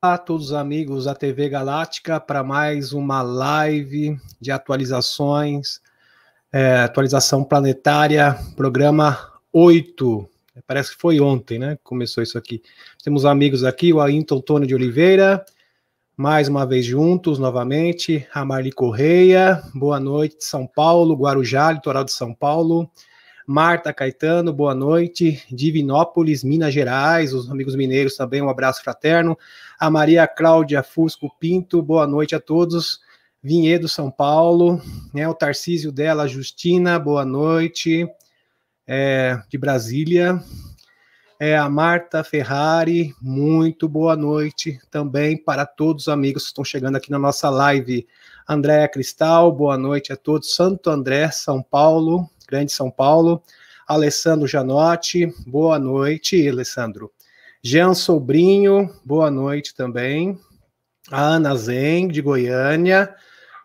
Olá a todos os amigos da TV Galáctica para mais uma live de atualizações, é, atualização planetária, programa 8. Parece que foi ontem, né? Começou isso aqui. Temos amigos aqui, o Ailton Tônio de Oliveira, mais uma vez juntos novamente, a Marli Correia, boa noite, São Paulo, Guarujá, litoral de São Paulo. Marta Caetano, boa noite. Divinópolis, Minas Gerais, os amigos mineiros também, um abraço fraterno. A Maria Cláudia Fusco Pinto, boa noite a todos. Vinhedo, São Paulo, né, o Tarcísio dela, Justina, boa noite. É, de Brasília. É, a Marta Ferrari, muito boa noite também para todos os amigos que estão chegando aqui na nossa live. Andréa Cristal, boa noite a todos. Santo André, São Paulo, Grande, São Paulo. Alessandro Janotti, boa noite, Alessandro. Jean Sobrinho, boa noite também. A Ana Zen, de Goiânia,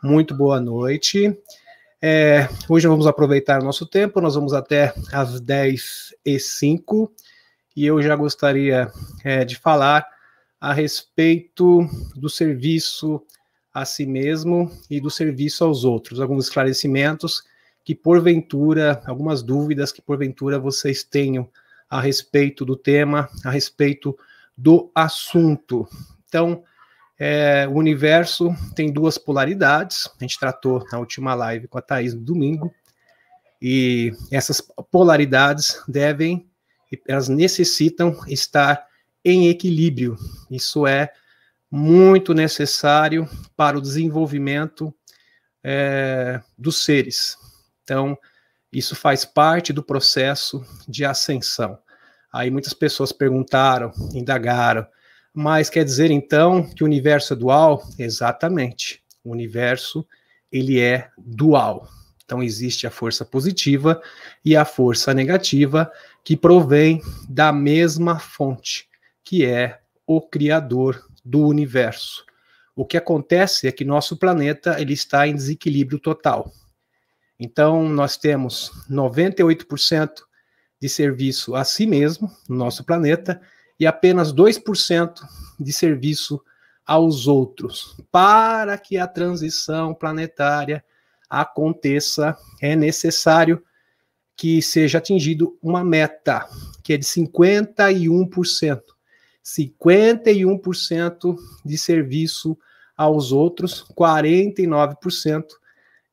muito boa noite. É, hoje vamos aproveitar o nosso tempo, nós vamos até às 10 e 05 e eu já gostaria é, de falar a respeito do serviço a si mesmo e do serviço aos outros. Alguns esclarecimentos que porventura, algumas dúvidas que porventura vocês tenham a respeito do tema, a respeito do assunto. Então, é, o universo tem duas polaridades, a gente tratou na última live com a Thaís no domingo, e essas polaridades devem, elas necessitam estar em equilíbrio. Isso é muito necessário para o desenvolvimento é, dos seres. Então, isso faz parte do processo de ascensão. Aí muitas pessoas perguntaram, indagaram, mas quer dizer então que o universo é dual? Exatamente. O universo ele é dual. Então existe a força positiva e a força negativa que provém da mesma fonte, que é o criador do universo. O que acontece é que nosso planeta ele está em desequilíbrio total. Então, nós temos 98% de serviço a si mesmo, no nosso planeta, e apenas 2% de serviço aos outros. Para que a transição planetária aconteça, é necessário que seja atingido uma meta, que é de 51%. 51% de serviço aos outros, 49%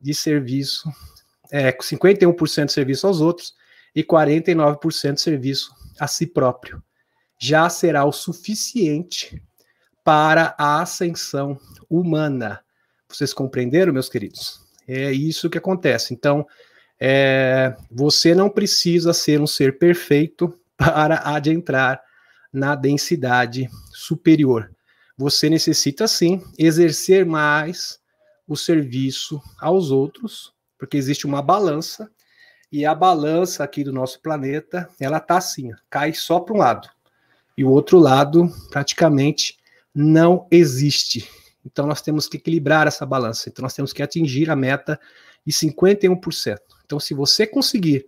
de serviço é, 51% serviço aos outros e 49% serviço a si próprio. Já será o suficiente para a ascensão humana. Vocês compreenderam, meus queridos? É isso que acontece. Então, é, você não precisa ser um ser perfeito para adentrar na densidade superior. Você necessita sim exercer mais o serviço aos outros porque existe uma balança e a balança aqui do nosso planeta, ela tá assim, cai só para um lado. E o outro lado praticamente não existe. Então nós temos que equilibrar essa balança. Então nós temos que atingir a meta de 51%. Então se você conseguir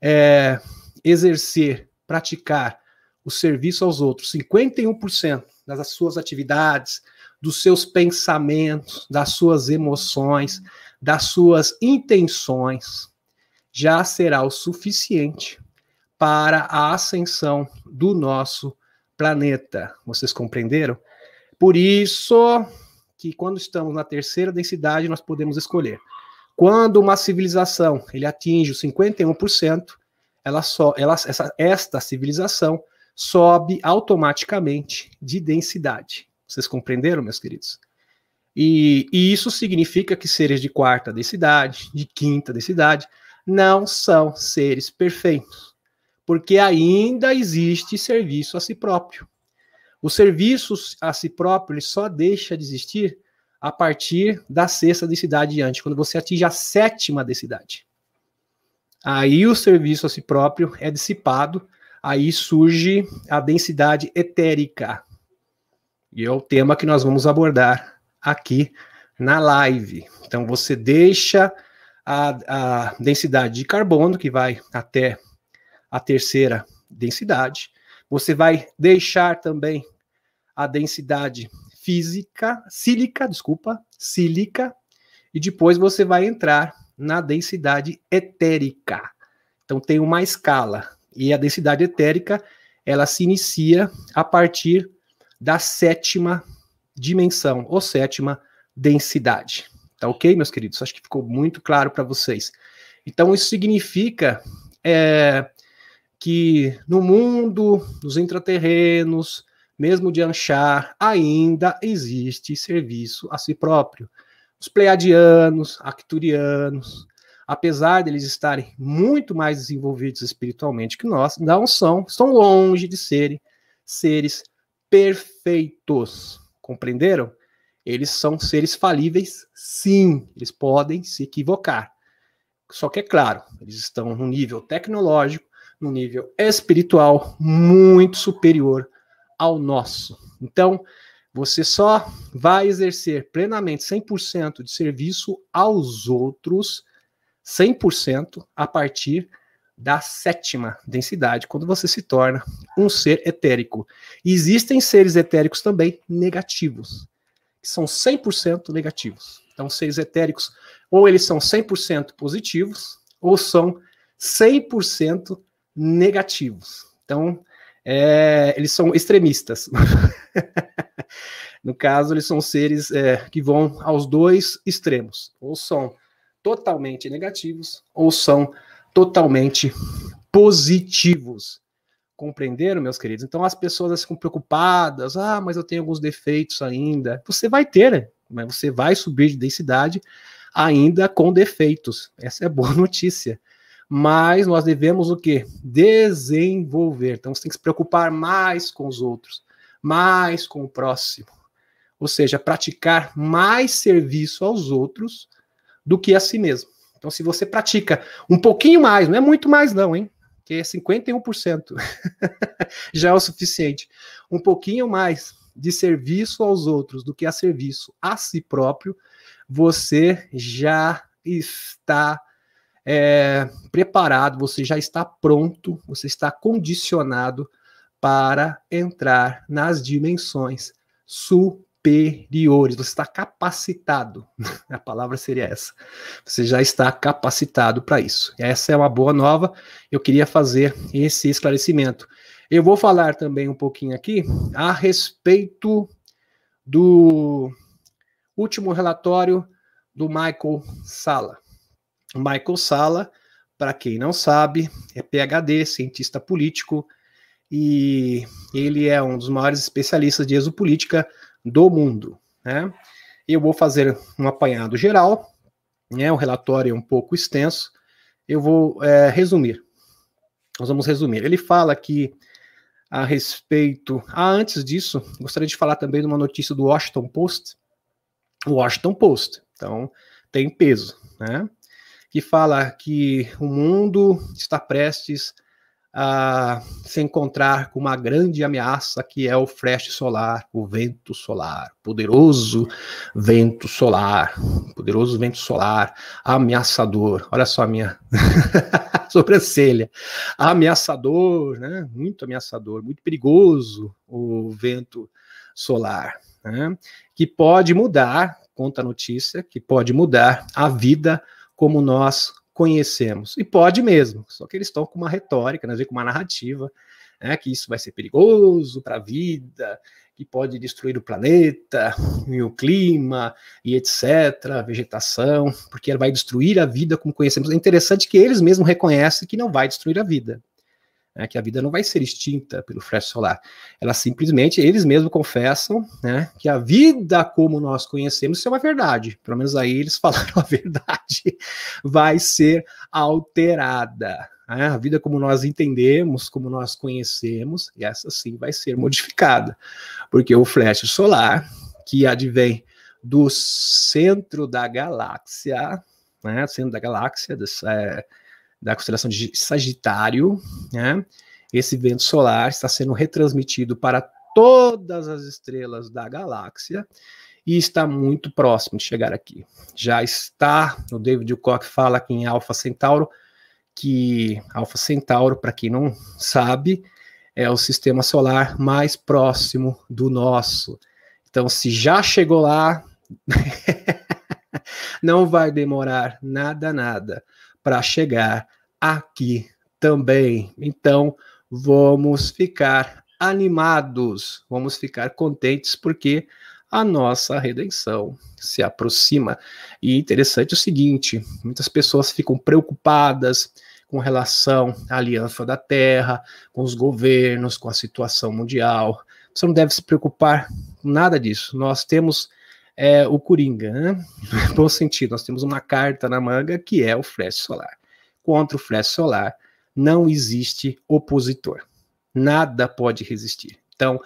é, exercer, praticar o serviço aos outros, 51% das suas atividades, dos seus pensamentos, das suas emoções, das suas intenções já será o suficiente para a ascensão do nosso planeta. Vocês compreenderam? Por isso que quando estamos na terceira densidade nós podemos escolher. Quando uma civilização ele atinge os 51%, ela só, ela, essa, esta civilização sobe automaticamente de densidade. Vocês compreenderam, meus queridos? E, e, isso significa que seres de quarta densidade, de quinta densidade, não são seres perfeitos, porque ainda existe serviço a si próprio. O serviço a si próprio só deixa de existir a partir da sexta densidade diante, quando você atinge a sétima densidade. Aí o serviço a si próprio é dissipado, aí surge a densidade etérica. E é o tema que nós vamos abordar aqui na live. Então você deixa a, a densidade de carbono, que vai até a terceira densidade. Você vai deixar também a densidade física, sílica, desculpa, sílica, e depois você vai entrar na densidade etérica. Então tem uma escala e a densidade etérica ela se inicia a partir da sétima dimensão ou sétima densidade. Tá ok, meus queridos? Acho que ficou muito claro para vocês. Então, isso significa é, que no mundo, nos intraterrenos, mesmo de Anchar, ainda existe serviço a si próprio. Os pleiadianos, acturianos, apesar deles eles estarem muito mais desenvolvidos espiritualmente que nós, não são, estão longe de serem seres perfeitos. Compreenderam? Eles são seres falíveis, sim, eles podem se equivocar. Só que é claro, eles estão num nível tecnológico, num nível espiritual muito superior ao nosso. Então, você só vai exercer plenamente 100% de serviço aos outros, 100% a partir de da sétima densidade, quando você se torna um ser etérico. existem seres etéricos também negativos, que são 100% negativos. Então, seres etéricos, ou eles são 100% positivos, ou são 100% negativos. Então, é, eles são extremistas. no caso, eles são seres é, que vão aos dois extremos, ou são totalmente negativos, ou são totalmente positivos. Compreenderam, meus queridos? Então as pessoas ficam assim, preocupadas, ah, mas eu tenho alguns defeitos ainda. Você vai ter, né? mas você vai subir de densidade ainda com defeitos. Essa é boa notícia. Mas nós devemos o quê? Desenvolver. Então você tem que se preocupar mais com os outros, mais com o próximo. Ou seja, praticar mais serviço aos outros do que a si mesmo. Então, se você pratica um pouquinho mais, não é muito mais, não, hein? Que é 51%. Já é o suficiente. Um pouquinho mais de serviço aos outros do que a serviço a si próprio, você já está é, preparado, você já está pronto, você está condicionado para entrar nas dimensões superiores superiores, você está capacitado. A palavra seria essa. Você já está capacitado para isso. Essa é uma boa nova. Eu queria fazer esse esclarecimento. Eu vou falar também um pouquinho aqui a respeito do último relatório do Michael Sala. O Michael Sala, para quem não sabe, é PhD, cientista político, e ele é um dos maiores especialistas de exopolítica do mundo. Né? Eu vou fazer um apanhado geral, né? o relatório é um pouco extenso, eu vou é, resumir. Nós vamos resumir. Ele fala que a respeito. Ah, antes disso, gostaria de falar também de uma notícia do Washington Post. O Washington Post, então, tem peso, né? Que fala que o mundo está prestes a ah, se encontrar com uma grande ameaça que é o flash solar, o vento solar, poderoso vento solar, poderoso vento solar, ameaçador. Olha só a minha sobrancelha, ameaçador, né? Muito ameaçador, muito perigoso o vento solar, né? Que pode mudar, conta a notícia, que pode mudar a vida como nós conhecemos. E pode mesmo, só que eles estão com uma retórica, né, com uma narrativa, né, que isso vai ser perigoso para a vida, que pode destruir o planeta, e o clima, e etc., a vegetação, porque ela vai destruir a vida como conhecemos. É interessante que eles mesmos reconhecem que não vai destruir a vida né, que a vida não vai ser extinta pelo flash solar. Ela simplesmente, eles mesmos confessam né, que a vida como nós conhecemos é uma verdade. Pelo menos aí eles falaram a verdade. Vai ser alterada. Né? A vida como nós entendemos, como nós conhecemos, essa sim vai ser modificada. Porque o flash solar, que advém do centro da galáxia, né, centro da galáxia, dessa, é, da constelação de Sagitário, né? Esse vento solar está sendo retransmitido para todas as estrelas da galáxia e está muito próximo de chegar aqui. Já está, o David Koch fala aqui em Alfa Centauro, que Alfa Centauro, para quem não sabe, é o sistema solar mais próximo do nosso. Então, se já chegou lá, não vai demorar nada, nada para chegar aqui também. Então, vamos ficar animados, vamos ficar contentes, porque a nossa redenção se aproxima. E interessante o seguinte: muitas pessoas ficam preocupadas com relação à aliança da terra, com os governos, com a situação mundial. Você não deve se preocupar com nada disso. Nós temos é o Coringa, né? bom sentido, nós temos uma carta na manga que é o Flash Solar. Contra o Flash Solar não existe opositor. Nada pode resistir. Então,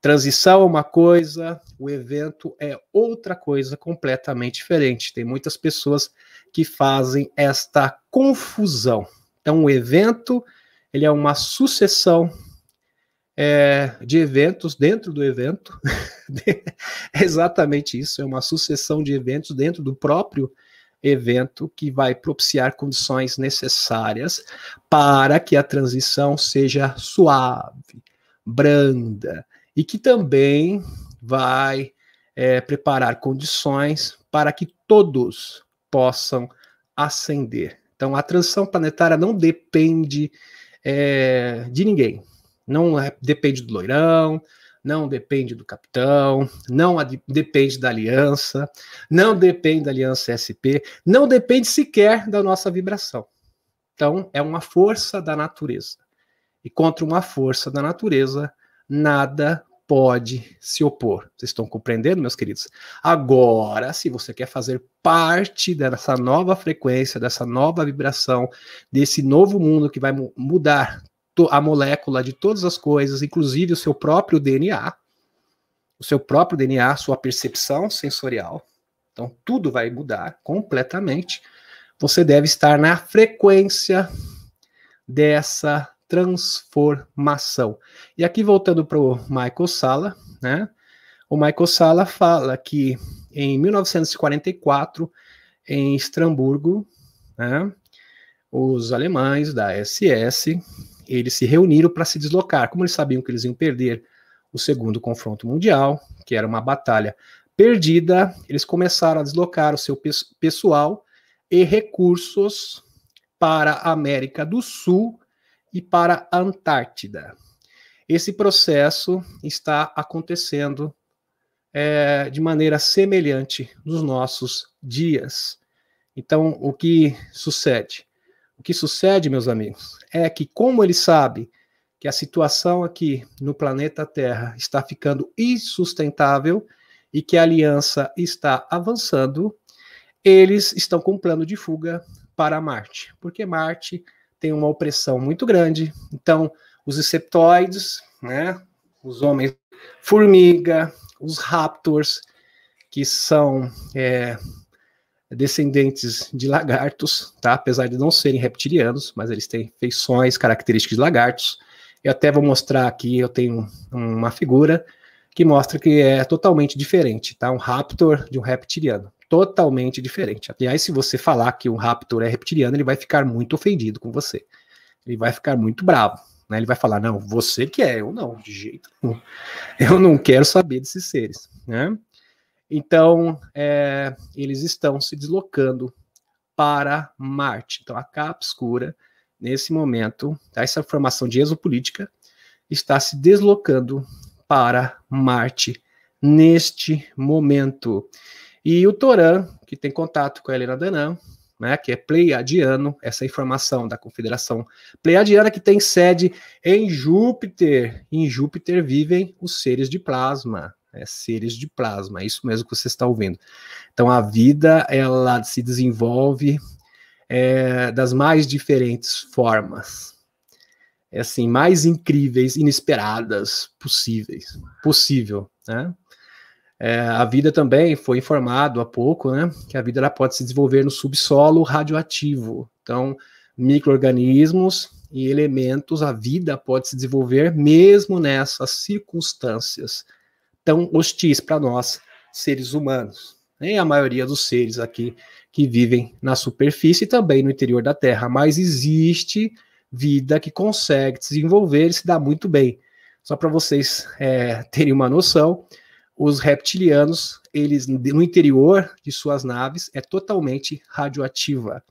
transição é uma coisa, o evento é outra coisa completamente diferente. Tem muitas pessoas que fazem esta confusão. Então, o evento ele é uma sucessão é, de eventos dentro do evento, exatamente isso, é uma sucessão de eventos dentro do próprio evento que vai propiciar condições necessárias para que a transição seja suave, branda e que também vai é, preparar condições para que todos possam ascender. Então, a transição planetária não depende é, de ninguém. Não é, depende do loirão, não depende do capitão, não depende da aliança, não depende da aliança SP, não depende sequer da nossa vibração. Então, é uma força da natureza. E contra uma força da natureza, nada pode se opor. Vocês estão compreendendo, meus queridos? Agora, se você quer fazer parte dessa nova frequência, dessa nova vibração, desse novo mundo que vai mudar a molécula de todas as coisas, inclusive o seu próprio DNA, o seu próprio DNA, sua percepção sensorial. Então, tudo vai mudar completamente. Você deve estar na frequência dessa transformação. E aqui, voltando para o Michael Sala, né? O Michael Sala fala que em 1944, em Estramburgo, né, os alemães da SS eles se reuniram para se deslocar. Como eles sabiam que eles iam perder o segundo confronto mundial, que era uma batalha perdida, eles começaram a deslocar o seu pessoal e recursos para a América do Sul e para a Antártida. Esse processo está acontecendo é, de maneira semelhante nos nossos dias. Então, o que sucede? O que sucede, meus amigos, é que, como ele sabe que a situação aqui no planeta Terra está ficando insustentável e que a aliança está avançando, eles estão com um plano de fuga para Marte, porque Marte tem uma opressão muito grande. Então, os insectoides, né, os homens formiga, os raptors, que são é, descendentes de lagartos, tá? Apesar de não serem reptilianos, mas eles têm feições características de lagartos. Eu até vou mostrar aqui, eu tenho uma figura que mostra que é totalmente diferente, tá? Um raptor de um reptiliano, totalmente diferente. Aliás, se você falar que um raptor é reptiliano, ele vai ficar muito ofendido com você. Ele vai ficar muito bravo, né? Ele vai falar: "Não, você que é, eu não, de jeito nenhum. Eu não quero saber desses seres", né? Então, é, eles estão se deslocando para Marte. Então, a Capscura, nesse momento, tá? essa formação de exopolítica está se deslocando para Marte neste momento. E o Toran, que tem contato com a Helena Danan, né, que é pleiadiano, essa informação da Confederação Pleiadiana, que tem sede em Júpiter. Em Júpiter vivem os seres de plasma, né? seres de plasma, é isso mesmo que você está ouvindo. Então a vida ela se desenvolve é, das mais diferentes formas, é assim mais incríveis, inesperadas possíveis, possível, né? É, a vida também foi informado há pouco, né, que a vida ela pode se desenvolver no subsolo radioativo. Então, microorganismos e elementos, a vida pode se desenvolver mesmo nessas circunstâncias tão hostis para nós, seres humanos, nem né? a maioria dos seres aqui que vivem na superfície e também no interior da Terra, mas existe vida que consegue desenvolver e se dá muito bem. Só para vocês é, terem uma noção, os reptilianos, eles no interior de suas naves é totalmente radioativa.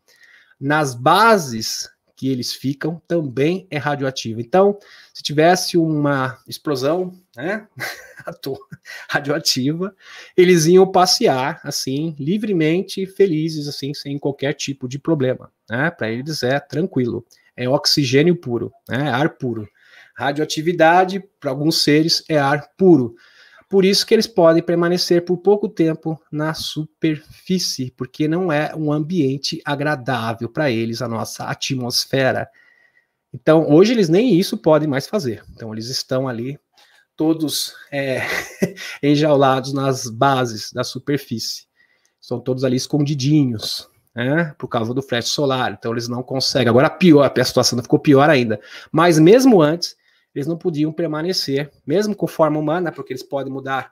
Nas bases que eles ficam também é radioativa. Então, se tivesse uma explosão, né, radioativa, eles iam passear assim livremente, felizes assim, sem qualquer tipo de problema, né? Para eles é tranquilo, é oxigênio puro, né? Ar puro. Radioatividade para alguns seres é ar puro. Por isso que eles podem permanecer por pouco tempo na superfície, porque não é um ambiente agradável para eles, a nossa atmosfera. Então, hoje eles nem isso podem mais fazer. Então, eles estão ali todos é, enjaulados nas bases da superfície. São todos ali escondidinhos, né, por causa do flash solar. Então, eles não conseguem. Agora, pior, a situação ficou pior ainda. Mas, mesmo antes, eles não podiam permanecer, mesmo com forma humana, porque eles podem mudar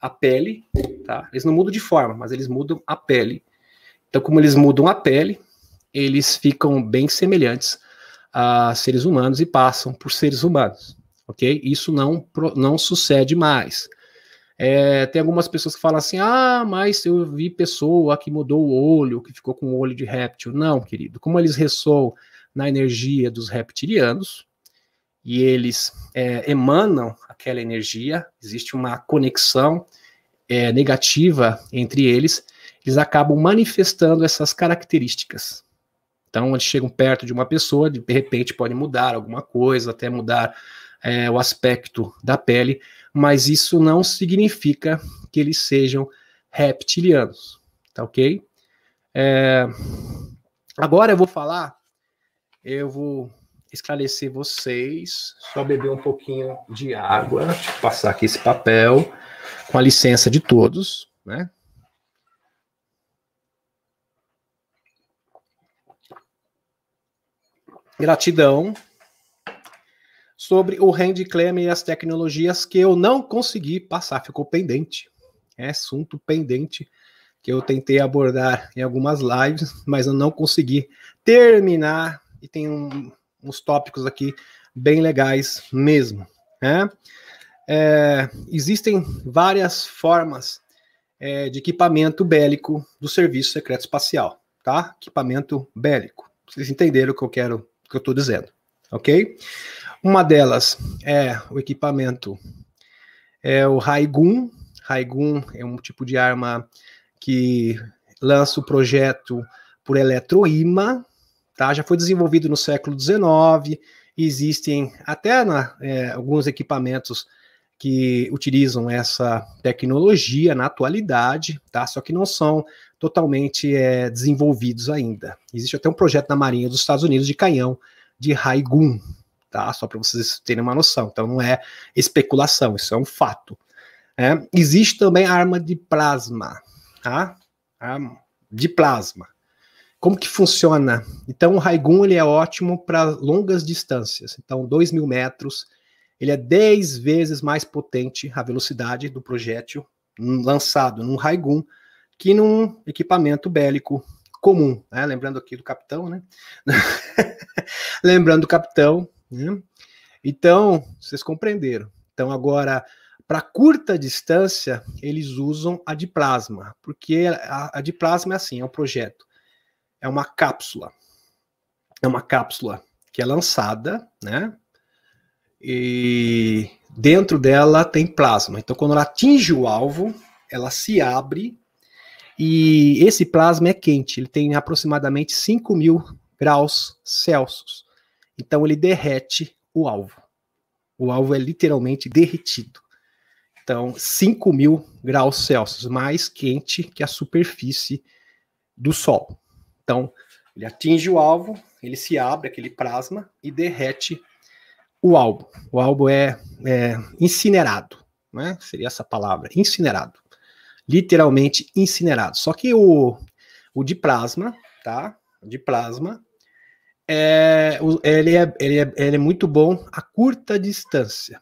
a pele, tá? Eles não mudam de forma, mas eles mudam a pele. Então, como eles mudam a pele, eles ficam bem semelhantes a seres humanos e passam por seres humanos, ok? Isso não, não sucede mais. É, tem algumas pessoas que falam assim: ah, mas eu vi pessoa que mudou o olho, que ficou com o olho de réptil. Não, querido. Como eles ressoam na energia dos reptilianos, e eles é, emanam aquela energia, existe uma conexão é, negativa entre eles, eles acabam manifestando essas características. Então, eles chegam perto de uma pessoa, de repente pode mudar alguma coisa, até mudar é, o aspecto da pele, mas isso não significa que eles sejam reptilianos, tá ok? É, agora eu vou falar, eu vou esclarecer vocês, só beber um pouquinho de água, passar aqui esse papel, com a licença de todos, né? Gratidão sobre o handclaim e as tecnologias que eu não consegui passar, ficou pendente. É assunto pendente que eu tentei abordar em algumas lives, mas eu não consegui terminar e tem um, uns tópicos aqui bem legais mesmo. Né? É, existem várias formas é, de equipamento bélico do Serviço Secreto Espacial, tá? Equipamento bélico. Vocês entenderam o que eu quero, que eu estou dizendo, ok? Uma delas é o equipamento é o Raigun. Raigun é um tipo de arma que lança o projeto por eletroíma, Tá? Já foi desenvolvido no século XIX, existem até na, é, alguns equipamentos que utilizam essa tecnologia na atualidade, tá? Só que não são totalmente é, desenvolvidos ainda. Existe até um projeto na Marinha dos Estados Unidos de canhão de Raigun, tá? Só para vocês terem uma noção. Então não é especulação, isso é um fato. É. Existe também arma de plasma, tá? Arma de plasma. Como que funciona? Então, o Raigun ele é ótimo para longas distâncias. Então, 2 mil metros, ele é 10 vezes mais potente a velocidade do projétil lançado num Raigun que num equipamento bélico comum. Né? Lembrando aqui do capitão, né? Lembrando do capitão. Né? Então, vocês compreenderam. Então, agora, para curta distância, eles usam a de plasma, porque a, a de plasma é assim, é um projeto é uma cápsula. É uma cápsula que é lançada, né? E dentro dela tem plasma. Então, quando ela atinge o alvo, ela se abre e esse plasma é quente. Ele tem aproximadamente 5 mil graus Celsius. Então, ele derrete o alvo. O alvo é literalmente derretido. Então, 5 mil graus Celsius, mais quente que a superfície do Sol. Então, ele atinge o alvo, ele se abre aquele plasma e derrete o alvo. O alvo é, é incinerado, né? Seria essa palavra, incinerado. Literalmente incinerado. Só que o, o de plasma, tá? de plasma, é, ele, é, ele, é, ele é muito bom a curta distância.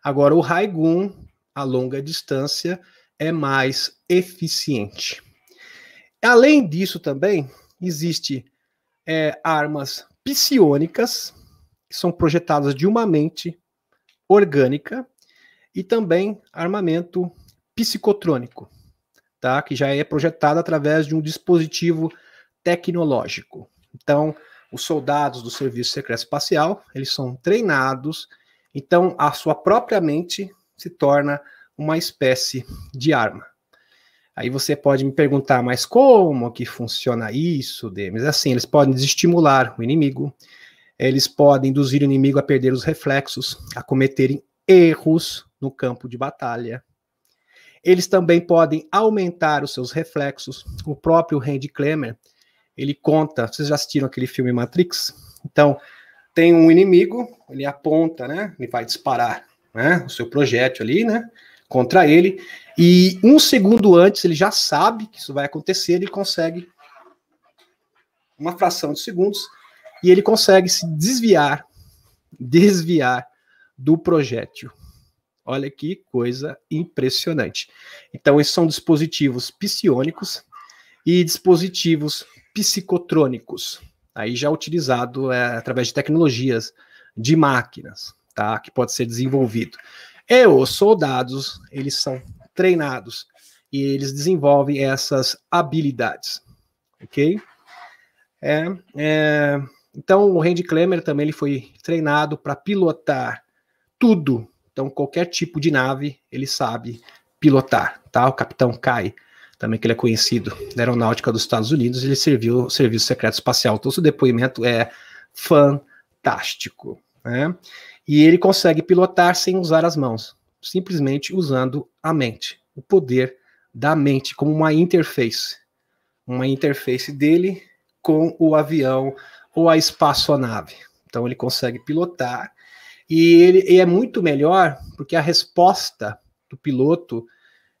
Agora, o Raigun, a longa distância, é mais eficiente. Além disso, também, existe é, armas psionicas, que são projetadas de uma mente orgânica, e também armamento psicotrônico, tá? que já é projetado através de um dispositivo tecnológico. Então, os soldados do Serviço Secreto Espacial, eles são treinados, então a sua própria mente se torna uma espécie de arma. Aí você pode me perguntar, mas como que funciona isso, Demis? Assim, eles podem desestimular o inimigo, eles podem induzir o inimigo a perder os reflexos, a cometerem erros no campo de batalha. Eles também podem aumentar os seus reflexos. O próprio Randy Klemmer, ele conta, vocês já assistiram aquele filme Matrix? Então, tem um inimigo, ele aponta, né? Ele vai disparar, né? O seu projétil ali, né? contra ele. E um segundo antes, ele já sabe que isso vai acontecer, ele consegue uma fração de segundos e ele consegue se desviar, desviar do projétil. Olha que coisa impressionante. Então, esses são dispositivos psionicos e dispositivos psicotrônicos, aí já utilizado é, através de tecnologias de máquinas, tá? Que pode ser desenvolvido. E os soldados, eles são treinados e eles desenvolvem essas habilidades, ok? É, é, então, o Randy Klemmer também ele foi treinado para pilotar tudo. Então, qualquer tipo de nave, ele sabe pilotar, tá? O Capitão Kai, também que ele é conhecido da Aeronáutica dos Estados Unidos, ele serviu o Serviço Secreto Espacial. Então, seu depoimento é fantástico, né? E ele consegue pilotar sem usar as mãos, simplesmente usando a mente, o poder da mente como uma interface, uma interface dele com o avião ou a espaçonave. Então ele consegue pilotar e ele e é muito melhor porque a resposta do piloto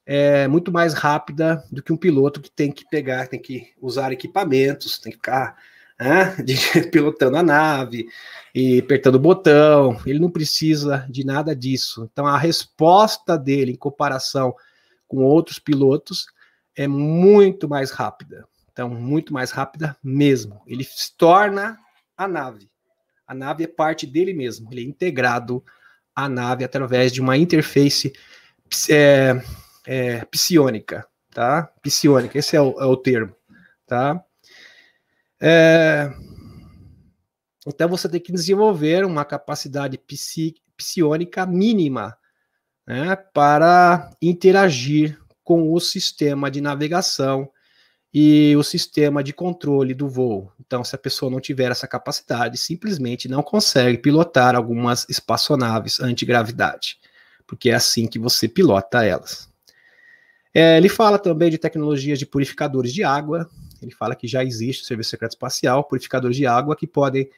é muito mais rápida do que um piloto que tem que pegar, tem que usar equipamentos, tem que ficar né, de, pilotando a nave e apertando o botão. Ele não precisa de nada disso. Então, a resposta dele em comparação com outros pilotos é muito mais rápida. Então, muito mais rápida mesmo. Ele se torna a nave. A nave é parte dele mesmo. Ele é integrado à nave através de uma interface é, é, psionica, tá? Psionica, esse é o, é o termo, tá? É... Então você tem que desenvolver uma capacidade psi... psiônica mínima né, para interagir com o sistema de navegação e o sistema de controle do voo. Então, se a pessoa não tiver essa capacidade, simplesmente não consegue pilotar algumas espaçonaves antigravidade, porque é assim que você pilota elas. É, ele fala também de tecnologias de purificadores de água, ele fala que já existe o Serviço Secreto Espacial, purificadores de água que podem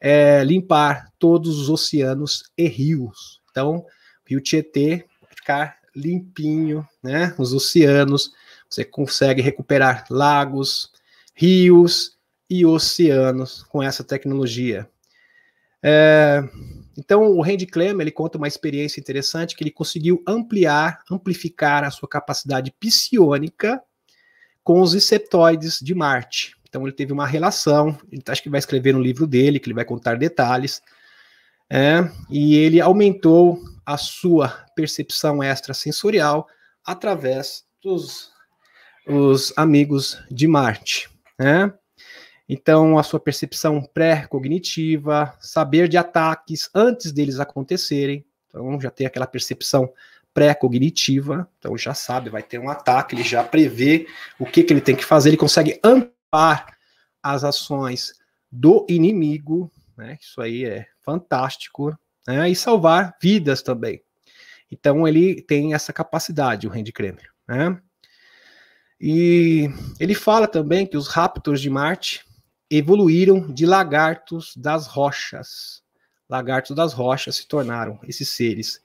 é, limpar todos os oceanos e rios. Então, Rio Tietê ficar limpinho, né? Os oceanos, você consegue recuperar lagos, rios e oceanos com essa tecnologia. É, então, o Randy Clem ele conta uma experiência interessante que ele conseguiu ampliar, amplificar a sua capacidade psiônica com os insetoides de Marte. Então ele teve uma relação, acho que vai escrever um livro dele, que ele vai contar detalhes, é, e ele aumentou a sua percepção extrasensorial através dos os amigos de Marte. Né? Então, a sua percepção pré-cognitiva, saber de ataques antes deles acontecerem, então já tem aquela percepção pré-cognitiva, então já sabe, vai ter um ataque, ele já prevê o que, que ele tem que fazer, ele consegue amparar as ações do inimigo, né? Isso aí é fantástico, né? E salvar vidas também. Então ele tem essa capacidade, o Randy Kramer, né? E ele fala também que os raptors de Marte evoluíram de lagartos das rochas. Lagartos das rochas se tornaram esses seres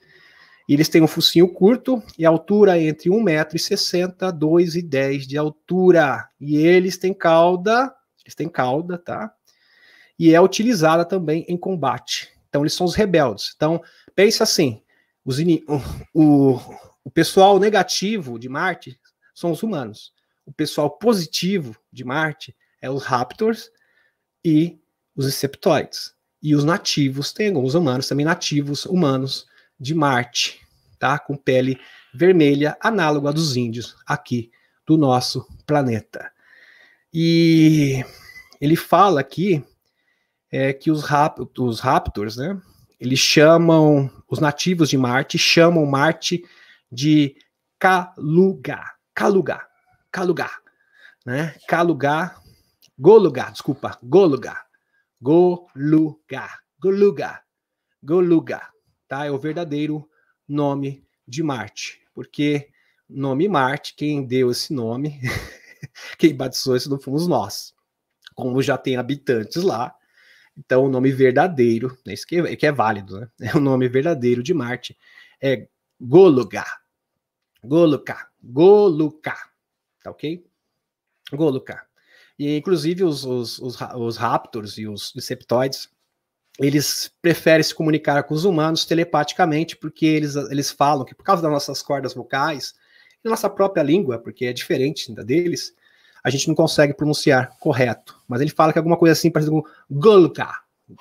eles têm um focinho curto e altura entre 1,60m, 2 e 10 de altura. E eles têm cauda, eles têm cauda, tá? E é utilizada também em combate. Então eles são os rebeldes. Então pensa assim, os o, o pessoal negativo de Marte são os humanos. O pessoal positivo de Marte é os Raptors e os Inceptoides. E os nativos, tem alguns humanos também nativos humanos de Marte, tá? Com pele vermelha, análoga dos índios aqui do nosso planeta. E ele fala aqui é, que os, rap os Raptors, né? Eles chamam, os nativos de Marte chamam Marte de Kaluga. Kaluga. Kaluga. Né? Kaluga. Goluga, desculpa. Goluga. Goluga. Goluga. Goluga tá? É o verdadeiro nome de Marte, porque nome Marte, quem deu esse nome, quem batizou isso não fomos nós. Como já tem habitantes lá, então o nome verdadeiro, né, isso que é, que é válido, né? É o nome verdadeiro de Marte é Goluga. Goluca Goluca tá ok? Goluca E inclusive os, os, os, os raptors e os receptoides eles preferem se comunicar com os humanos telepaticamente, porque eles, eles falam que, por causa das nossas cordas vocais, e nossa própria língua, porque é diferente da deles, a gente não consegue pronunciar correto. Mas ele fala que é alguma coisa assim parece com Golka,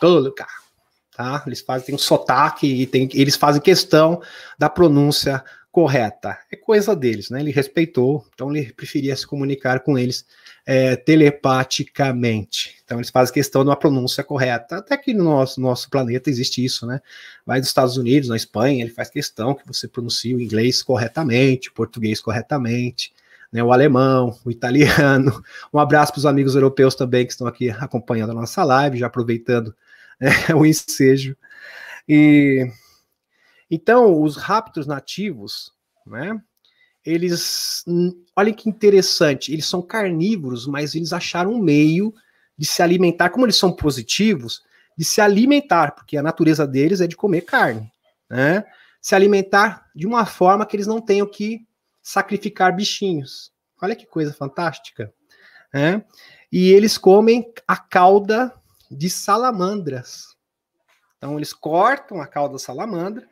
Golka. Tá? Eles fazem, tem um sotaque e tem, eles fazem questão da pronúncia correta. É coisa deles, né? Ele respeitou, então ele preferia se comunicar com eles é, telepaticamente. Então eles fazem questão de uma pronúncia correta. Até que no nosso, nosso planeta existe isso, né? Vai nos Estados Unidos, na Espanha, ele faz questão que você pronuncie o inglês corretamente, o português corretamente, né? o alemão, o italiano. Um abraço para os amigos europeus também que estão aqui acompanhando a nossa live, já aproveitando né, o ensejo. E então, os raptors nativos, né? Eles, hum, olha que interessante, eles são carnívoros, mas eles acharam um meio de se alimentar, como eles são positivos, de se alimentar, porque a natureza deles é de comer carne, né? Se alimentar de uma forma que eles não tenham que sacrificar bichinhos. Olha que coisa fantástica, né? E eles comem a cauda de salamandras. Então eles cortam a cauda da salamandra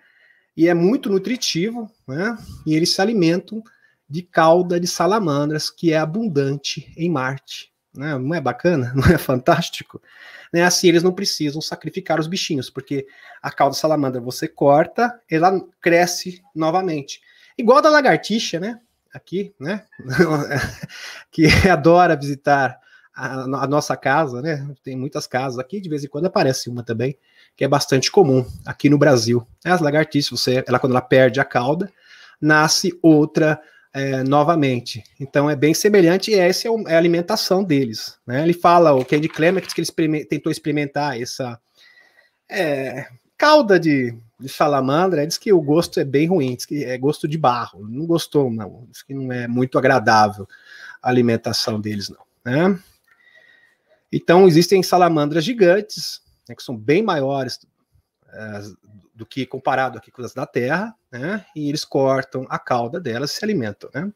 e é muito nutritivo, né? E eles se alimentam de cauda de salamandras, que é abundante em Marte. Né? Não é bacana? Não é fantástico? Né? Assim, eles não precisam sacrificar os bichinhos, porque a cauda salamandra você corta, ela cresce novamente. Igual da lagartixa, né? Aqui, né? que adora visitar a, a nossa casa, né? Tem muitas casas aqui, de vez em quando aparece uma também que é bastante comum aqui no Brasil. É as lagartixas, você, ela quando ela perde a cauda, nasce outra é, novamente. Então é bem semelhante e essa é, é a alimentação deles. Né? Ele fala, o Candy Clement, que ele experiment, tentou experimentar essa é, cauda de, de salamandra, diz que o gosto é bem ruim, diz que é gosto de barro. Não gostou, não. Diz que não é muito agradável a alimentação deles, não. Né? Então existem salamandras gigantes, né, que são bem maiores é, do que comparado aqui com as da Terra, né, e eles cortam a cauda delas e se alimentam. Né.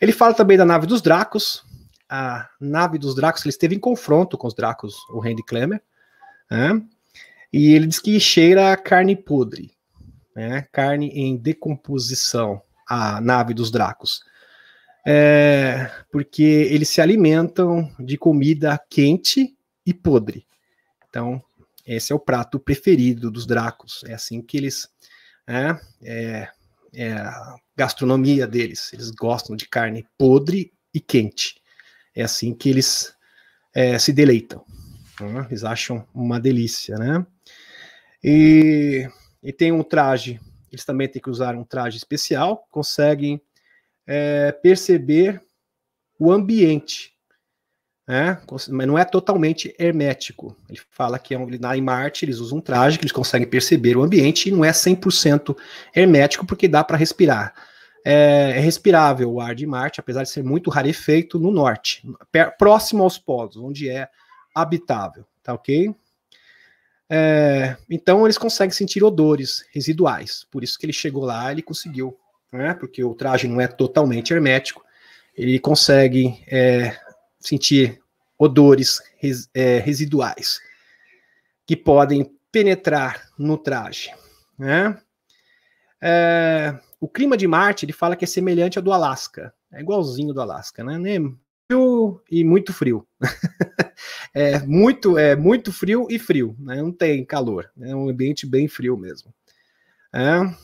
Ele fala também da nave dos Dracos, a nave dos Dracos, ele esteve em confronto com os Dracos, o Randy Klemmer, né, e ele diz que cheira a carne podre, né, carne em decomposição, a nave dos Dracos. É, porque eles se alimentam de comida quente e podre. Então, esse é o prato preferido dos Dracos. É assim que eles. É, é, é a gastronomia deles. Eles gostam de carne podre e quente. É assim que eles é, se deleitam. Né? Eles acham uma delícia, né? E, e tem um traje. Eles também têm que usar um traje especial. Conseguem é, perceber o ambiente é, mas não é totalmente hermético. Ele fala que é um, na, em Marte eles usam um traje que eles conseguem perceber o ambiente e não é 100% hermético porque dá para respirar. É, é, respirável o ar de Marte, apesar de ser muito rarefeito no norte, próximo aos polos, onde é habitável, tá ok? É, então eles conseguem sentir odores residuais, por isso que ele chegou lá, ele conseguiu, né? Porque o traje não é totalmente hermético, ele consegue é, sentir odores res, é, residuais que podem penetrar no traje. Né? É, o clima de Marte, ele fala que é semelhante ao do Alasca, é igualzinho do Alasca, né? É frio e muito frio. é muito, é muito frio e frio, né? Não tem calor, né? é um ambiente bem frio mesmo. É,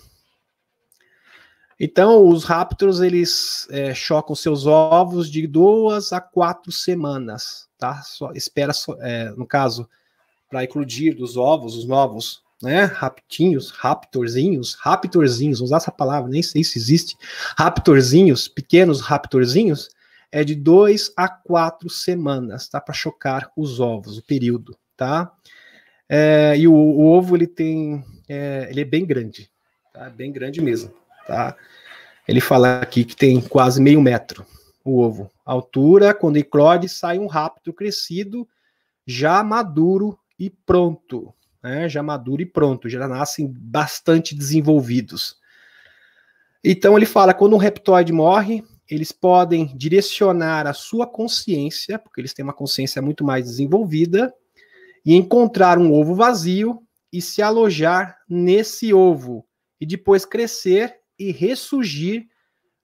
então, os raptors eles é, chocam seus ovos de duas a quatro semanas, tá? Só, espera, é, no caso, para eclodir dos ovos, os novos, né? Raptinhos, raptorzinhos, raptorzinhos, usar essa palavra, nem sei se existe. Raptorzinhos, pequenos raptorzinhos, é de dois a quatro semanas, tá? Para chocar os ovos, o período, tá? É, e o, o, ovo ele tem, é, ele é bem grande, tá? Bem grande mesmo tá? Ele fala aqui que tem quase meio metro o ovo. A altura, quando eclode, sai um rápido crescido, já maduro e pronto. Né? Já maduro e pronto, já nascem bastante desenvolvidos. Então ele fala: quando um reptoide morre, eles podem direcionar a sua consciência, porque eles têm uma consciência muito mais desenvolvida, e encontrar um ovo vazio e se alojar nesse ovo, e depois crescer e ressurgir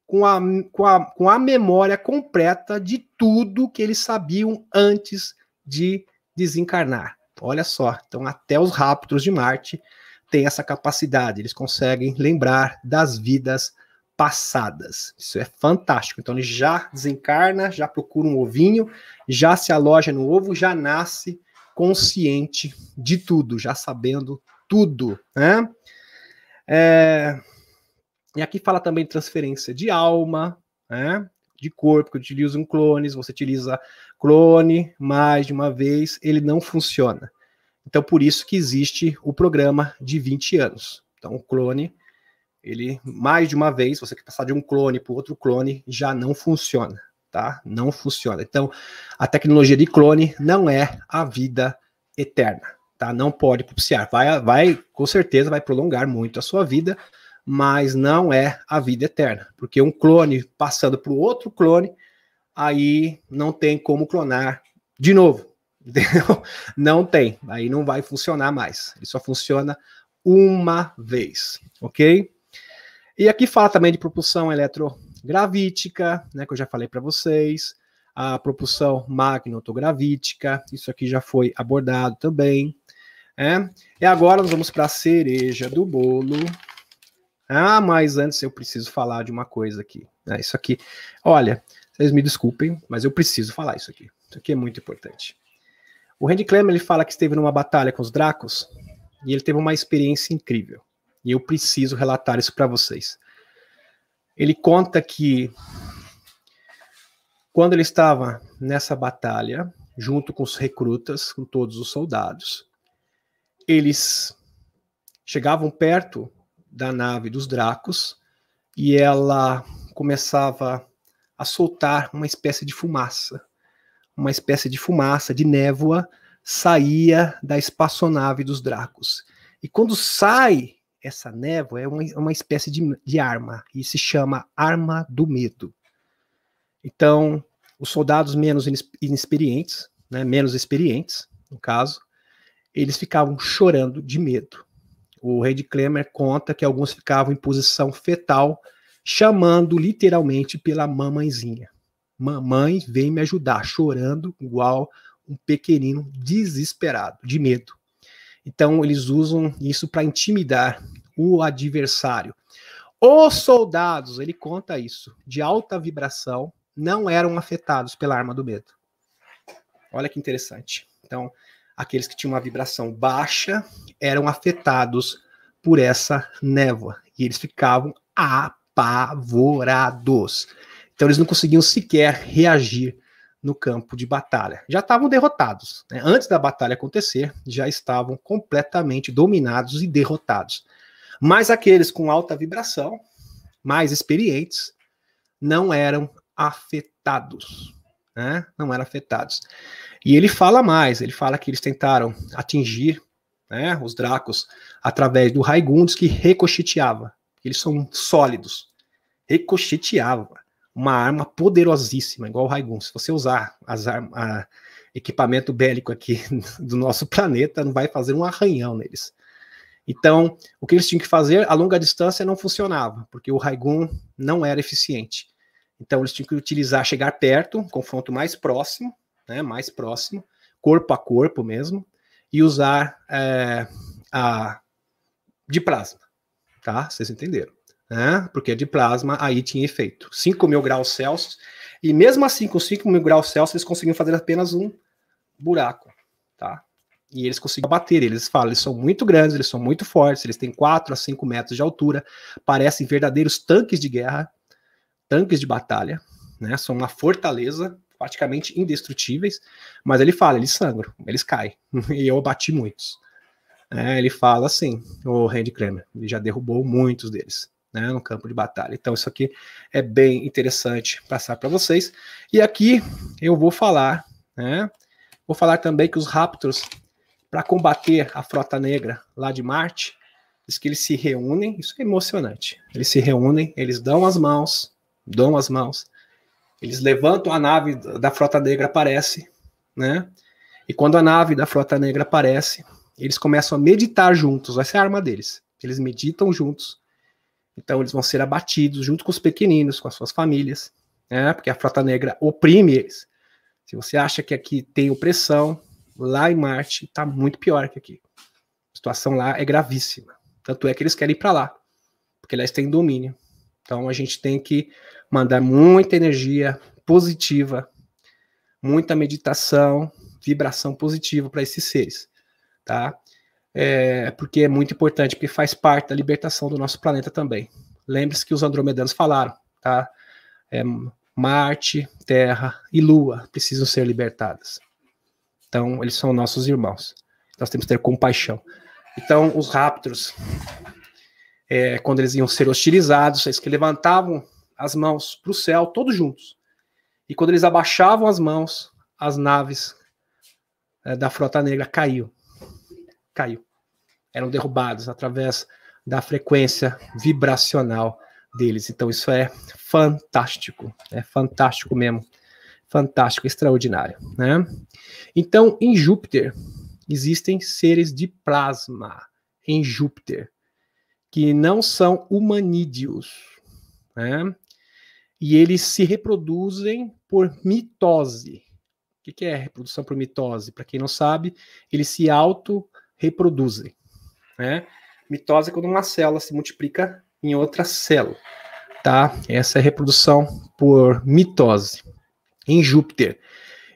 com a, com a, com a memória completa de tudo que eles sabiam antes de desencarnar. Olha só, então até os raptos de Marte têm essa capacidade, eles conseguem lembrar das vidas passadas. Isso é fantástico. Então ele já desencarna, já procura um ovinho, já se aloja no ovo, já nasce consciente de tudo, já sabendo tudo, né? É, e aqui fala também de transferência de alma, né? de corpo, que um clone, você utiliza clone mais de uma vez, ele não funciona. Então, por isso que existe o programa de 20 anos. Então, o clone, ele mais de uma vez, você que passar de um clone para outro clone, já não funciona, tá? Não funciona. Então, a tecnologia de clone não é a vida eterna, tá? Não pode propiciar. Vai, vai, com certeza, vai prolongar muito a sua vida, mas não é a vida eterna, porque um clone passando para o outro clone, aí não tem como clonar de novo. Entendeu? Não tem, aí não vai funcionar mais. Ele só funciona uma vez, ok? E aqui fala também de propulsão eletrogravítica, né, que eu já falei para vocês, a propulsão magnetogravítica, isso aqui já foi abordado também. É? E agora nós vamos para a cereja do bolo, ah, mas antes eu preciso falar de uma coisa aqui. É, isso aqui, olha, vocês me desculpem, mas eu preciso falar isso aqui. Isso aqui é muito importante. O Randy Clem ele fala que esteve numa batalha com os Dracos e ele teve uma experiência incrível. E eu preciso relatar isso para vocês. Ele conta que quando ele estava nessa batalha, junto com os recrutas, com todos os soldados, eles chegavam perto da nave dos Dracos e ela começava a soltar uma espécie de fumaça. Uma espécie de fumaça, de névoa, saía da espaçonave dos Dracos. E quando sai essa névoa, é uma, é uma espécie de, de arma, e se chama Arma do Medo. Então, os soldados menos inexperientes, né, menos experientes, no caso, eles ficavam chorando de medo. O Red Klemmer conta que alguns ficavam em posição fetal, chamando literalmente pela mamãezinha. Mamãe, vem me ajudar, chorando igual um pequenino desesperado, de medo. Então, eles usam isso para intimidar o adversário. Os soldados, ele conta isso, de alta vibração, não eram afetados pela arma do medo. Olha que interessante. Então, aqueles que tinham uma vibração baixa eram afetados por essa névoa e eles ficavam apavorados. Então eles não conseguiam sequer reagir no campo de batalha. Já estavam derrotados. Né? Antes da batalha acontecer, já estavam completamente dominados e derrotados. Mas aqueles com alta vibração, mais experientes, não eram afetados. Né? Não eram afetados. E ele fala mais, ele fala que eles tentaram atingir né, os Dracos através do Raigundes que ricocheteava. Eles são sólidos. Ricocheteava. Uma arma poderosíssima, igual o Raigun. Se você usar as armas, equipamento bélico aqui do nosso planeta, não vai fazer um arranhão neles. Então, o que eles tinham que fazer a longa distância não funcionava, porque o Raigun não era eficiente. Então, eles tinham que utilizar chegar perto, um confronto mais próximo, né, mais próximo, corpo a corpo mesmo, e usar é, a de plasma, tá? Vocês entenderam, né? Porque de plasma aí tinha efeito. 5 mil graus Celsius, e mesmo assim, com 5 mil graus Celsius, eles conseguiam fazer apenas um buraco, tá? E eles conseguiam bater, eles falam, eles são muito grandes, eles são muito fortes, eles têm 4 a 5 metros de altura, parecem verdadeiros tanques de guerra, tanques de batalha, né? São uma fortaleza praticamente indestrutíveis, mas ele fala, eles sangram, eles caem, e eu bati muitos. É, ele fala assim, o Randy Kramer, ele já derrubou muitos deles. Né, no campo de batalha. Então, isso aqui é bem interessante passar para vocês. E aqui eu vou falar, né, vou falar também que os Raptors, para combater a frota negra lá de Marte, diz que eles se reúnem, isso é emocionante. Eles se reúnem, eles dão as mãos, dão as mãos, eles levantam a nave da Frota Negra aparece, né? E quando a nave da Frota Negra aparece, eles começam a meditar juntos. Essa é a arma deles. Eles meditam juntos. Então eles vão ser abatidos junto com os pequeninos, com as suas famílias, né? Porque a Frota Negra oprime eles. Se você acha que aqui tem opressão, lá em Marte está muito pior que aqui. A situação lá é gravíssima. Tanto é que eles querem ir para lá, porque lá eles têm domínio. Então a gente tem que mandar muita energia positiva, muita meditação, vibração positiva para esses seres, tá? É, porque é muito importante, porque faz parte da libertação do nosso planeta também. Lembre-se que os andromedanos falaram, tá? É, Marte, Terra e Lua precisam ser libertadas. Então, eles são nossos irmãos. Nós temos que ter compaixão. Então, os raptors, é, quando eles iam ser hostilizados, eles que levantavam as mãos para o céu, todos juntos. E quando eles abaixavam as mãos, as naves é, da Frota Negra caiu Caiu. Eram derrubados através da frequência vibracional deles. Então isso é fantástico. É fantástico mesmo. Fantástico, extraordinário. Né? Então, em Júpiter, existem seres de plasma em Júpiter que não são humanídeos. Né? e eles se reproduzem por mitose. O que é reprodução por mitose? Para quem não sabe, eles se auto-reproduzem. Né? Mitose é quando uma célula se multiplica em outra célula. Tá? Essa é reprodução por mitose em Júpiter.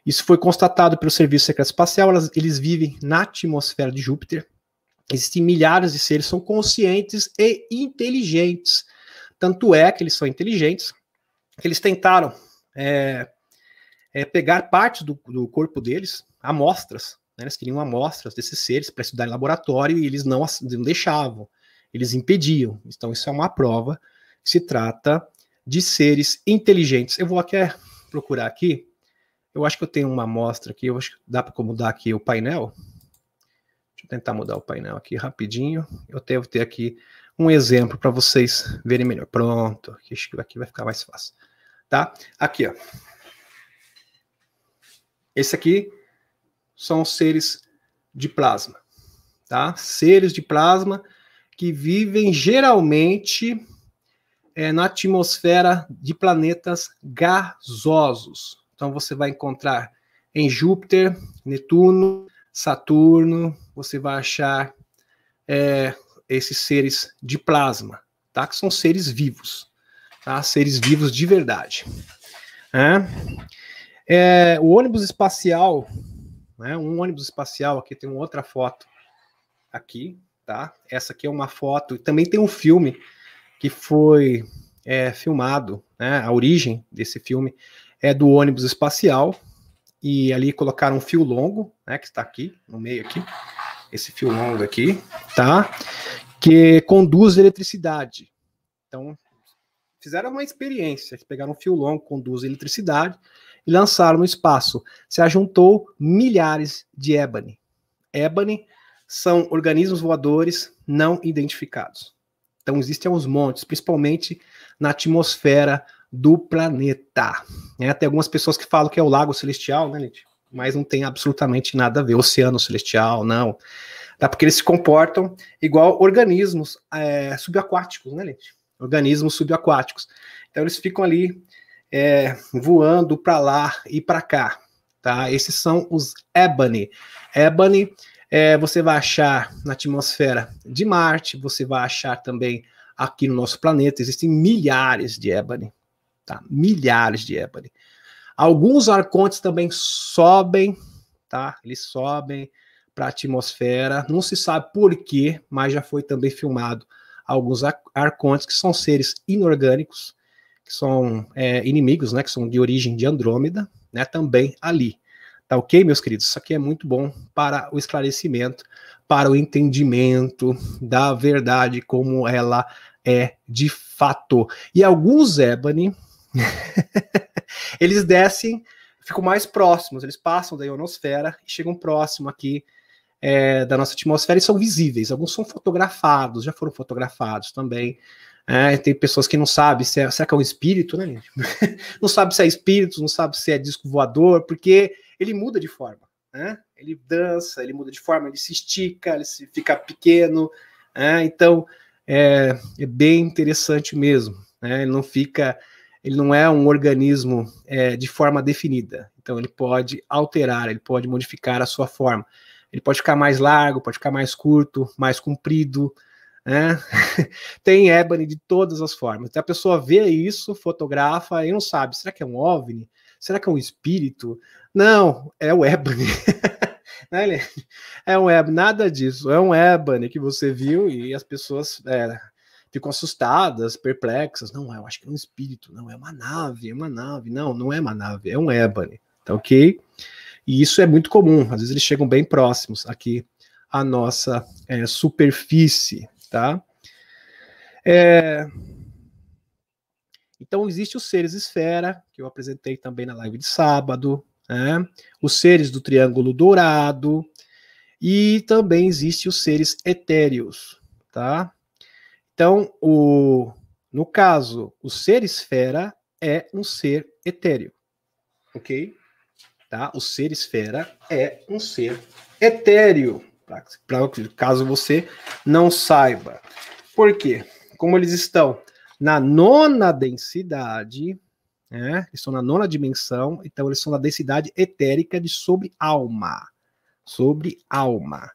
Isso foi constatado pelo Serviço Secreto Espacial, elas, eles vivem na atmosfera de Júpiter. Existem milhares de seres, são conscientes e inteligentes. Tanto é que eles são inteligentes eles tentaram é, é, pegar parte do, do, corpo deles, amostras, né? eles queriam amostras desses seres para estudar em laboratório e eles não, não deixavam, eles impediam. Então, isso é uma prova que se trata de seres inteligentes. Eu vou até procurar aqui, eu acho que eu tenho uma amostra aqui, eu acho que dá para mudar aqui o painel. Deixa eu tentar mudar o painel aqui rapidinho. Eu devo ter aqui um exemplo para vocês verem melhor. Pronto, aqui vai ficar mais fácil tá? Aqui, ó. Esse aqui são os seres de plasma, tá? Seres de plasma que vivem geralmente é, na atmosfera de planetas gasosos. Então você vai encontrar em Júpiter, Netuno, Saturno, você vai achar é, esses seres de plasma, tá? Que são seres vivos a tá? seres vivos de verdade. Né? É, o ônibus espacial, né, um ônibus espacial, aqui tem outra foto aqui, tá? Essa aqui é uma foto, também tem um filme que foi é, filmado, né, a origem desse filme é do ônibus espacial, e ali colocaram um fio longo, né, que está aqui, no meio aqui, esse fio longo aqui, tá? Que conduz eletricidade. Então, fizeram uma experiência, pegaram um fio longo, conduz eletricidade e lançaram no espaço. Se ajuntou milhares de ébani. Ébani são organismos voadores não identificados. Então existem uns montes, principalmente na atmosfera do planeta. É, tem algumas pessoas que falam que é o lago celestial, né, gente? Mas não tem absolutamente nada a ver. Oceano celestial, não. Tá? Porque eles se comportam igual organismos é, subaquáticos, né, gente? organismos subaquáticos. Então eles ficam ali é, voando para lá e para cá, tá? Esses são os ebony. Ebony é, você vai achar na atmosfera de Marte, você vai achar também aqui no nosso planeta, existem milhares de ebony, tá? Milhares de ebony. Alguns arcontes também sobem, tá? Eles sobem para a atmosfera, não se sabe por quê, mas já foi também filmado alguns arcontes que são seres inorgânicos, que são é, inimigos, né, que são de origem de Andrômeda, né, também ali. Tá ok, meus queridos? Isso aqui é muito bom para o esclarecimento, para o entendimento da verdade como ela é de fato. E alguns Ebony, eles descem, ficam mais próximos, eles passam da ionosfera e chegam próximo aqui é, da nossa atmosfera e são visíveis. Alguns são fotografados, já foram fotografados também. É, tem pessoas que não sabem se é, será que é um espírito, né, gente? não sabe se é espírito, não sabe se é disco voador, porque ele muda de forma. Né? Ele dança, ele muda de forma, ele se estica, ele se fica pequeno. Né? Então é, é, bem interessante mesmo. Né? Ele não fica, ele não é um organismo é, de forma definida. Então ele pode alterar, ele pode modificar a sua forma. Ele pode ficar mais largo, pode ficar mais curto, mais comprido, né? Tem ebony de todas as formas. Então a pessoa vê isso, fotografa e não sabe, será que é um OVNI? Será que é um espírito? Não, é o ebony. né? é um ebony, nada disso. É um ebony que você viu e as pessoas é, ficam assustadas, perplexas. Não, eu acho que é um espírito. Não, é uma nave, é uma nave. Não, não é uma nave, é um ebony. Tá ok? E isso é muito comum, às vezes eles chegam bem próximos aqui à nossa é, superfície, tá? É... Então, existe os seres esfera, que eu apresentei também na live de sábado, né? os seres do triângulo dourado, e também existe os seres etéreos, tá? Então, o, no caso, o ser esfera é um ser etéreo, ok? Tá? O ser esfera é um ser etéreo, tá? pra, caso você não saiba. Por quê? Como eles estão na nona densidade, né? eles estão na nona dimensão, então eles são na densidade etérica de sobre alma. Sobre alma.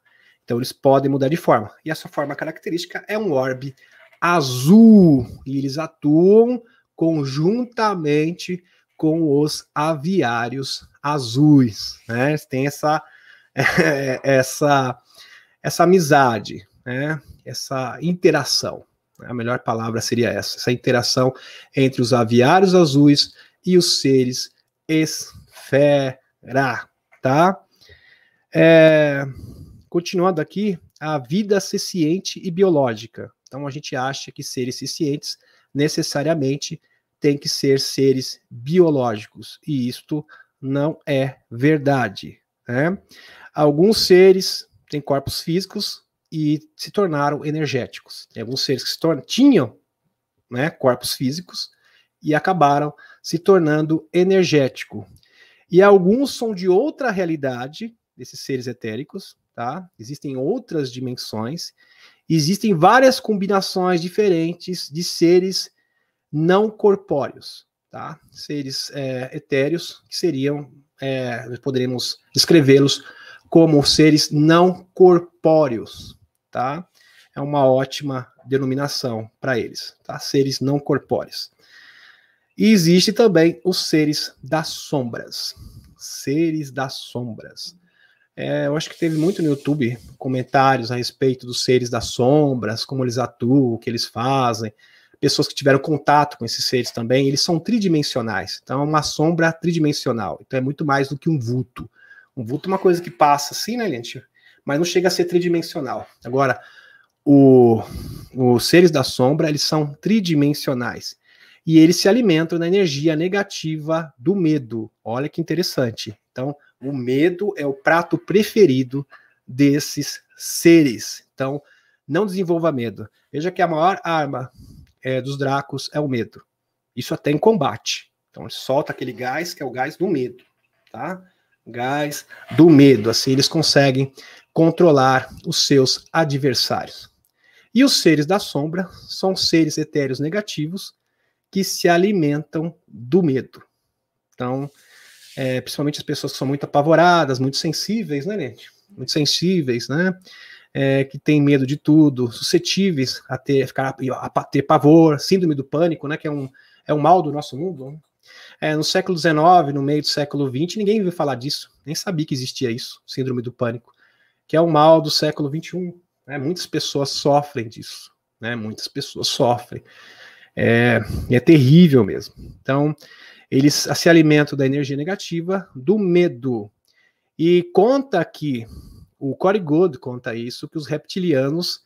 Então eles podem mudar de forma. E essa forma característica é um orbe azul. E eles atuam conjuntamente com os aviários azuis, né? Tem essa essa essa amizade, né? Essa interação. Né? A melhor palavra seria essa, essa interação entre os aviários azuis e os seres esfera, tá? É, continuando aqui, a vida ciente e biológica. Então a gente acha que seres cientes necessariamente têm que ser seres biológicos, e isto não é verdade. Né? Alguns seres têm corpos físicos e se tornaram energéticos. Tem alguns seres que se tinham né, corpos físicos e acabaram se tornando energético. E alguns são de outra realidade, desses seres etéricos, tá? Existem outras dimensões, existem várias combinações diferentes de seres não corpóreos, tá? Seres é, etéreos que seriam, é, poderemos descrevê-los como seres não corpóreos, tá? É uma ótima denominação para eles, tá? Seres não corpóreos. E existe também os seres das sombras. Seres das sombras. É, eu acho que teve muito no YouTube comentários a respeito dos seres das sombras, como eles atuam, o que eles fazem pessoas que tiveram contato com esses seres também, eles são tridimensionais. Então é uma sombra tridimensional. Então é muito mais do que um vulto. Um vulto é uma coisa que passa assim, né, gente? Mas não chega a ser tridimensional. Agora, o, os seres da sombra, eles são tridimensionais. E eles se alimentam da energia negativa do medo. Olha que interessante. Então, o medo é o prato preferido desses seres. Então, não desenvolva medo. Veja que é a maior arma é, dos Dracos é o medo. Isso até em combate. Então ele solta aquele gás que é o gás do medo, tá? Gás do medo. Assim eles conseguem controlar os seus adversários. E os seres da sombra são seres etéreos negativos que se alimentam do medo. Então, é, principalmente as pessoas que são muito apavoradas, muito sensíveis, né, gente? Muito sensíveis, né? é, que tem medo de tudo, suscetíveis a ter, ficar, a ter pavor, síndrome do pânico, né, que é um, é um mal do nosso mundo. Né? É, no século XIX, no meio do século XX, ninguém viu falar disso, nem sabia que existia isso, síndrome do pânico, que é um mal do século XXI. Né? Muitas pessoas sofrem disso, né? muitas pessoas sofrem. É, é terrível mesmo. Então, eles se alimentam da energia negativa, do medo. E conta que o Corey Good conta isso, que os reptilianos,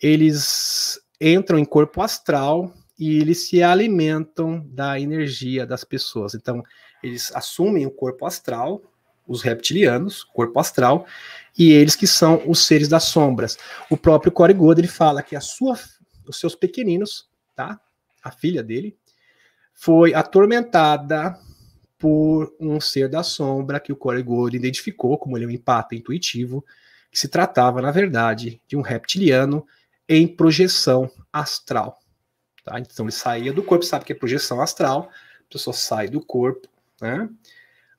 eles entram em corpo astral e eles se alimentam da energia das pessoas. Então, eles assumem o corpo astral, os reptilianos, corpo astral, e eles que são os seres das sombras. O próprio Corey Good, ele fala que a sua, os seus pequeninos, tá? A filha dele foi atormentada por um ser da sombra que o Corey Gold identificou como ele é um empata intuitivo, que se tratava, na verdade, de um reptiliano em projeção astral. Tá? Então ele saía do corpo, sabe que é projeção astral, a pessoa sai do corpo, né?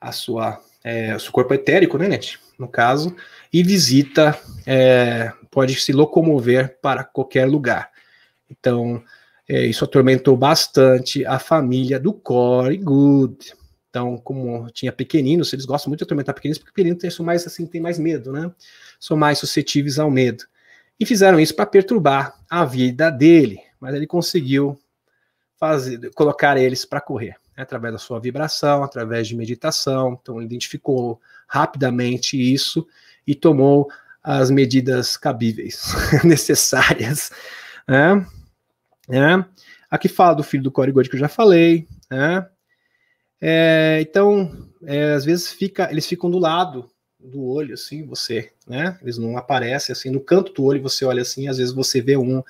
A sua, é, o seu corpo é etérico, né, Net? No caso, e visita, é, pode se locomover para qualquer lugar. Então, é, isso atormentou bastante a família do Corey Good. Então, como tinha pequeninos, eles gostam muito de atormentar pequeninos, porque pequeninos são mais assim, tem mais medo, né? São mais suscetíveis ao medo. E fizeram isso para perturbar a vida dele, mas ele conseguiu fazer, colocar eles para correr, né? através da sua vibração, através de meditação. Então, ele identificou rapidamente isso e tomou as medidas cabíveis, necessárias. Né? É. Aqui fala do filho do Corey Gold, que eu já falei. Né? É, então, é, às vezes fica, eles ficam do lado do olho, assim, você, né? Eles não aparecem assim, no canto do olho você olha assim, às vezes você vê um, então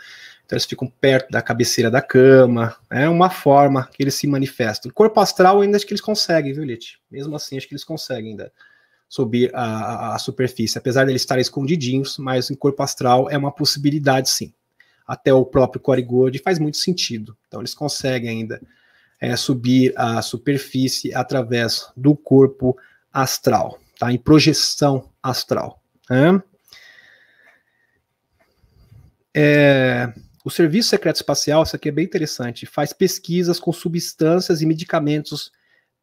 eles ficam perto da cabeceira da cama, né? é uma forma que eles se manifestam. Em corpo astral ainda acho que eles conseguem, viu, Lite? Mesmo assim, acho que eles conseguem ainda subir a, a, a superfície, apesar de eles estarem escondidinhos, mas em corpo astral é uma possibilidade, sim. Até o próprio Corey Gold faz muito sentido, então eles conseguem ainda é, subir à superfície através do corpo astral, tá? Em projeção astral. Né? É, o Serviço Secreto Espacial, isso aqui é bem interessante, faz pesquisas com substâncias e medicamentos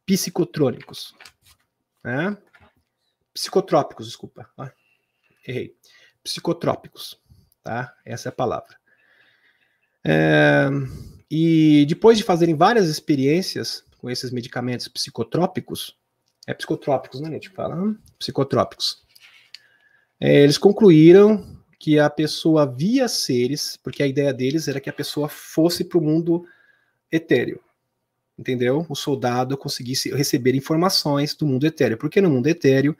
psicotrônicos. Né? Psicotrópicos, desculpa. errei. Psicotrópicos, tá? Essa é a palavra. É, e depois de fazerem várias experiências com esses medicamentos psicotrópicos, é psicotrópicos, né, a gente fala, psicotrópicos, é, eles concluíram que a pessoa via seres, porque a ideia deles era que a pessoa fosse para o mundo etéreo, entendeu? O soldado conseguisse receber informações do mundo etéreo, porque no mundo etéreo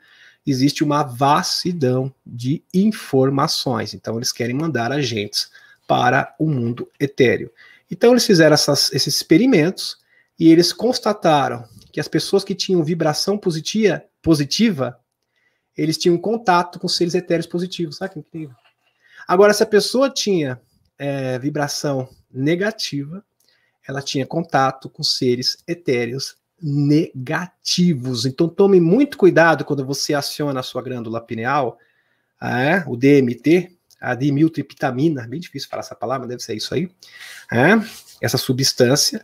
existe uma vastidão de informações. Então eles querem mandar agentes para o mundo etéreo. Então eles fizeram essas, esses experimentos e eles constataram que as pessoas que tinham vibração positiva, positiva eles tinham contato com seres etéreos positivos. Sabe que incrível? Agora, se a pessoa tinha é, vibração negativa, ela tinha contato com seres etéreos negativos. Então tome muito cuidado quando você aciona a sua glândula pineal, ah, é, o DMT, a dimiltripitamina, bem difícil falar essa palavra, deve ser isso aí, né? essa substância,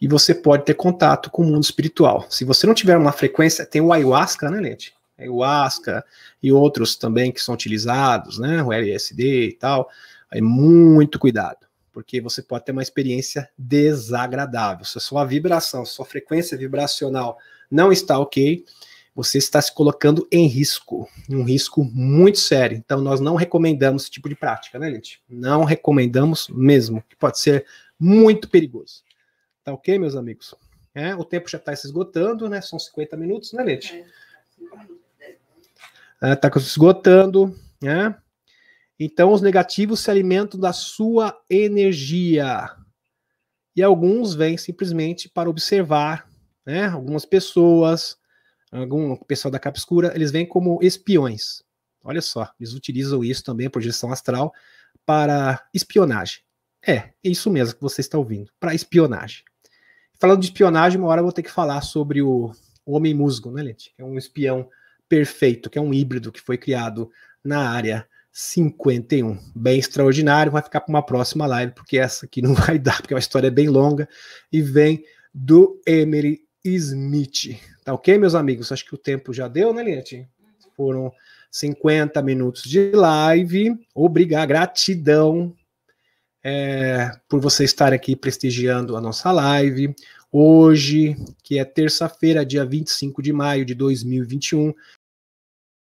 e você pode ter contato com o mundo espiritual. Se você não tiver uma frequência, tem o ayahuasca, né, Lente Ayahuasca e outros também que são utilizados, né? O LSD e tal. Aí é muito cuidado, porque você pode ter uma experiência desagradável. Se a sua vibração, sua frequência vibracional não está ok, você está se colocando em risco, um risco muito sério. Então, nós não recomendamos esse tipo de prática, né, gente? Não recomendamos mesmo, que pode ser muito perigoso. Tá ok, meus amigos? É, o tempo já está se esgotando, né? São 50 minutos, né, Leite? Está é, é tá se esgotando, né? Então, os negativos se alimentam da sua energia. E alguns vêm simplesmente para observar, né? Algumas pessoas, algum pessoal da Capscura, eles vêm como espiões. Olha só, eles utilizam isso também, a projeção astral, para espionagem. É, é isso mesmo que você está ouvindo, para espionagem. Falando de espionagem, uma hora eu vou ter que falar sobre o, o Homem Musgo, né, gente Que é um espião perfeito, que é um híbrido que foi criado na área 51. Bem extraordinário, vai ficar para uma próxima live, porque essa aqui não vai dar, porque é a história é bem longa e vem do Emery Smith. Tá ok, meus amigos? Acho que o tempo já deu, né, Liette? Foram 50 minutos de live. Obrigado, gratidão é, por você estar aqui prestigiando a nossa live. Hoje, que é terça-feira, dia 25 de maio de 2021,